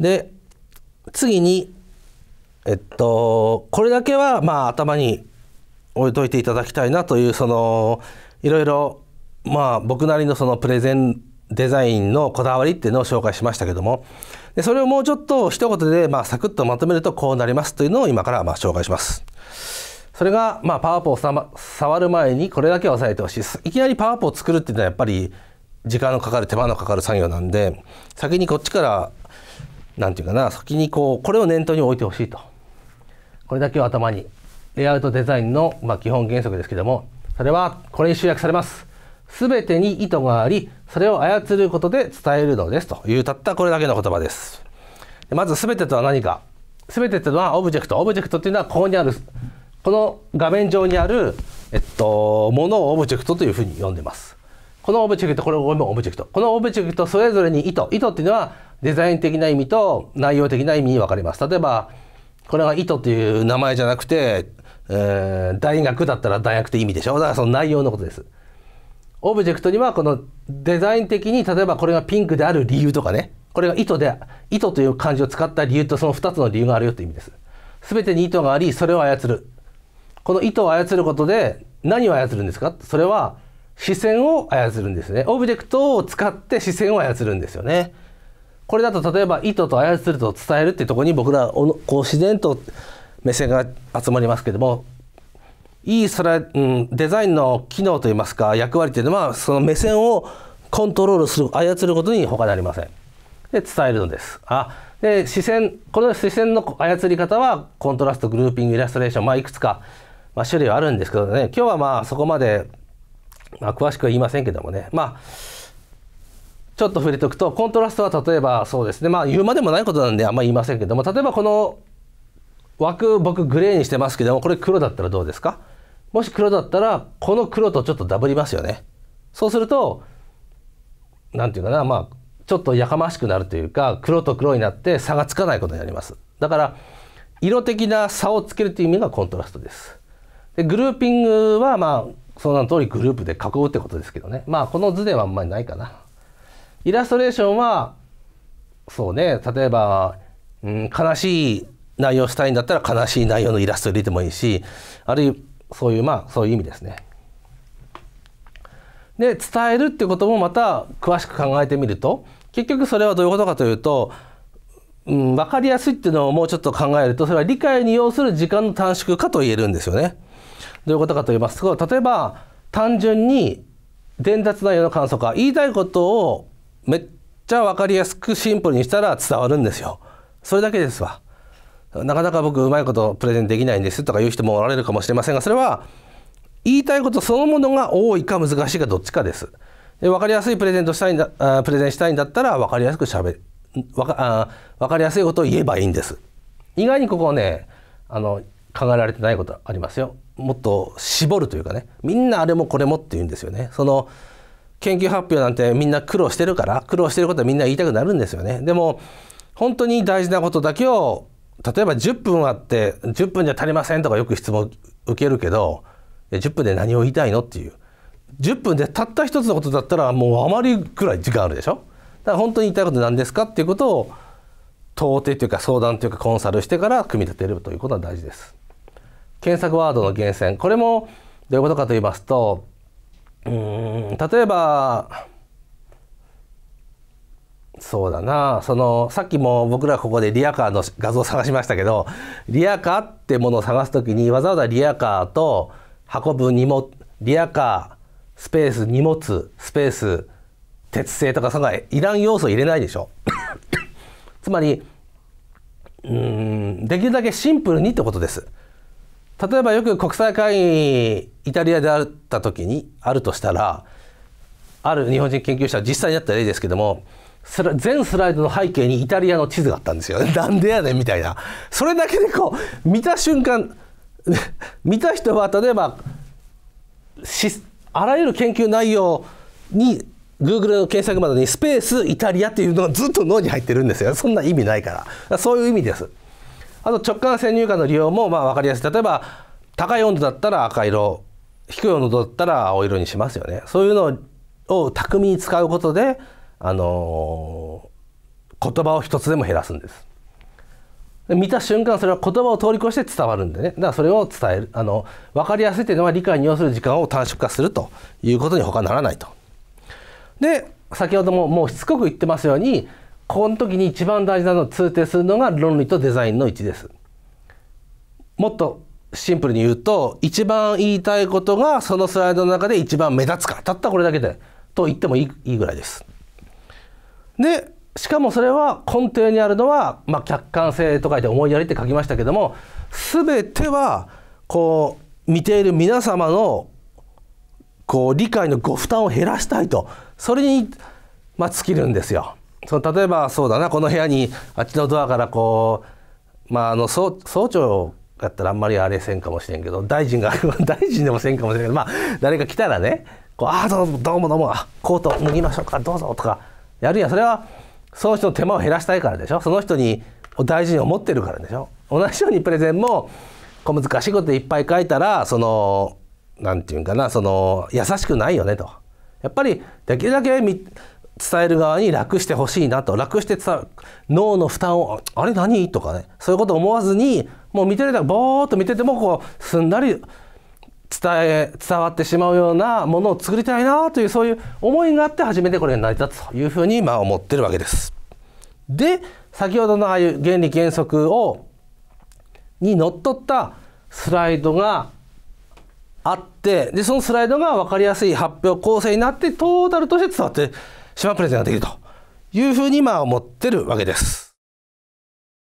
で次にえっとこれだけはまあ頭に置いといていただきたいなというそのいろいろまあ僕なりのそのプレゼンデザインのこだわりっていうのを紹介しましたけどもでそれをもうちょっと一言でまあサクッとまとめるとこうなりますというのを今からまあ紹介します。それがまあパワーポをさ、ま、触る前にこれだけは押さえてほしいです。いきなりパワーポを作るっていうのはやっぱり時間のかかる手間のかかる作業なんで先にこっちから何て言うかな先にこうこれを念頭に置いてほしいとこれだけを頭にレイアウトデザインの、まあ、基本原則ですけどもそれはこれに集約されます全てに意図がありそれを操ることで伝えるのですというたったこれだけの言葉ですでまず全てとは何か全てというのはオブジェクトオブジェクトというのはここにあるこの画面上にある、えっと、ものをオブジェクトというふうに呼んでますこのオブジェクトこれもオブジェクトこのオブジェクトそれぞれに意図意図っていうのはデザイン的な意味と内容的な意味に分かれます。例えばこれは「糸」という名前じゃなくて、えー、大学だったら大学って意味でしょだからその内容のことです。オブジェクトにはこのデザイン的に例えばこれがピンクである理由とかねこれが糸で糸という漢字を使った理由とその2つの理由があるよという意味です。全てに糸がありそれを操る。この糸を操ることで何を操るんですかそれは視線を操るんですね。オブジェクトを使って視線を操るんですよね。これだと例えば意図と操ると伝えるっていうとこに僕らこう自然と目線が集まりますけどもいいそれ、うん、デザインの機能といいますか役割っていうのはその目線をコントロールする操ることに他なりません。で伝えるのです。あで視線この視線の操り方はコントラストグルーピングイラストレーション、まあ、いくつか、まあ、種類はあるんですけどね今日はまあそこまで、まあ、詳しくは言いませんけどもねまあちょっと触れておくと、コントラストは例えばそうですね、まあ言うまでもないことなんであんまり言いませんけども、例えばこの枠、僕グレーにしてますけども、これ黒だったらどうですかもし黒だったら、この黒とちょっとダブりますよね。そうすると、何て言うかな、まあ、ちょっとやかましくなるというか、黒と黒になって差がつかないことになります。だから、色的な差をつけるという意味がコントラストです。でグルーピングは、まあ、その名の通りグループで囲うってことですけどね。まあ、この図ではあんまりないかな。イラストレーションはそうね例えば、うん、悲しい内容したいんだったら悲しい内容のイラスト入れてもいいしあるいはそういうまあそういう意味ですね。で伝えるってこともまた詳しく考えてみると結局それはどういうことかというと、うん、分かりやすいっていうのをもうちょっと考えるとそれは理解に要する時間の短縮かと言えるんですよね。どういうことかと言いますと例えば単純に伝達内容の簡素化言いたいことをめっちゃ分かりやすくシンプルにしたら伝わるんですよ。それだけですわ。なかなか僕うまいことプレゼンできないんですとか言う人もおられるかもしれませんがそれは言いたいことそのものが多いか難しいかどっちかです。で分かりやすいプレゼントしたいんだあプレゼンしたいんだったら分かりやすくしゃべ分かあ分かりやすいことを言えばいいんです。意外にここはねあの考えられてないことありますよ。もっと絞るというかねみんなあれもこれもって言うんですよね。その研究発表なんてみんな苦労してるから苦労してることはみんな言いたくなるんですよね。でも本当に大事なことだけを例えば10分あって10分じゃ足りませんとかよく質問受けるけど10分で何を言いたいのっていう10分でたった一つのことだったらもうあまりくらい時間あるでしょだから本当に言いたいこと何ですかっていうことを到底というか相談というかコンサルしてから組み立てるということが大事です。検索ワードの厳選これもどういうことかと言いますとうん例えばそうだなそのさっきも僕らここでリアカーの画像を探しましたけどリアカーってものを探す時にわざわざリアカーと運ぶ荷物リアカースペース荷物スペース鉄製とかそないらん要素入れないでしょ つまりうんできるだけシンプルにってことです。例えばよく国際会議イタリアであった時にあるとしたらある日本人研究者は実際にあった例ですけども全スライドの背景にイタリアの地図があったんですよね。なんでやねんみたいな。それだけでこう見た瞬間 見た人は例えばあらゆる研究内容に Google の検索窓にスペースイタリアっていうのがずっと脳に入ってるんですよ。そんな意味ないからそういう意味です。あと直感先入観の利用もまあ分かりやすい例えば高い温度だったら赤色低い温度だったら青色にしますよねそういうのを巧みに使うことで、あのー、言葉を一つでも減らすんです。見た瞬間それは言葉を通り越して伝わるんでねだからそれを伝えるあの分かりやすいというのは理解に要する時間を短縮化するということに他ならないと。で先ほどももうしつこく言ってますようにこの時に一番大事なのを通底するのが論理とデザインの1です。もっとシンプルに言うと一番言いたいことがそのスライドの中で一番目立つかたったこれだけでと言ってもいいいいぐらいです。でしかもそれは根底にあるのは、まあ、客観性と書いて思いやりって書きましたけども全てはこう見ている皆様のこう理解のご負担を減らしたいとそれに、まあ、尽きるんですよ。その例えばそうだなこの部屋にあっちのドアからこうまああの総総長だったらあんまりあれせんかもしれんけど大臣が 大臣でもせんかもしれんけどまあ誰か来たらねこうああどうもどうもどうもコート脱ぎましょうかどうぞとかやるやんそれはその人の手間を減らしたいからでしょその人に大事に思ってるからでしょ同じようにプレゼンも小難しいこといっぱい書いたらその何て言うんかなその優しくないよねと。やっぱりできるだけ伝える側に楽してほしいなと楽して脳の負担を「あれ何?」とかねそういうことを思わずにもう見てるだけぼーっと見ててもこうすんなり伝え伝わってしまうようなものを作りたいなというそういう思いがあって初めてこれに成り立つというふうにまあ思ってるわけです。で先ほどのああいう原理原則をにのっとったスライドがあってでそのスライドが分かりやすい発表構成になってトータルとして伝わって島プレゼンができるというふうに今思ってるわけです。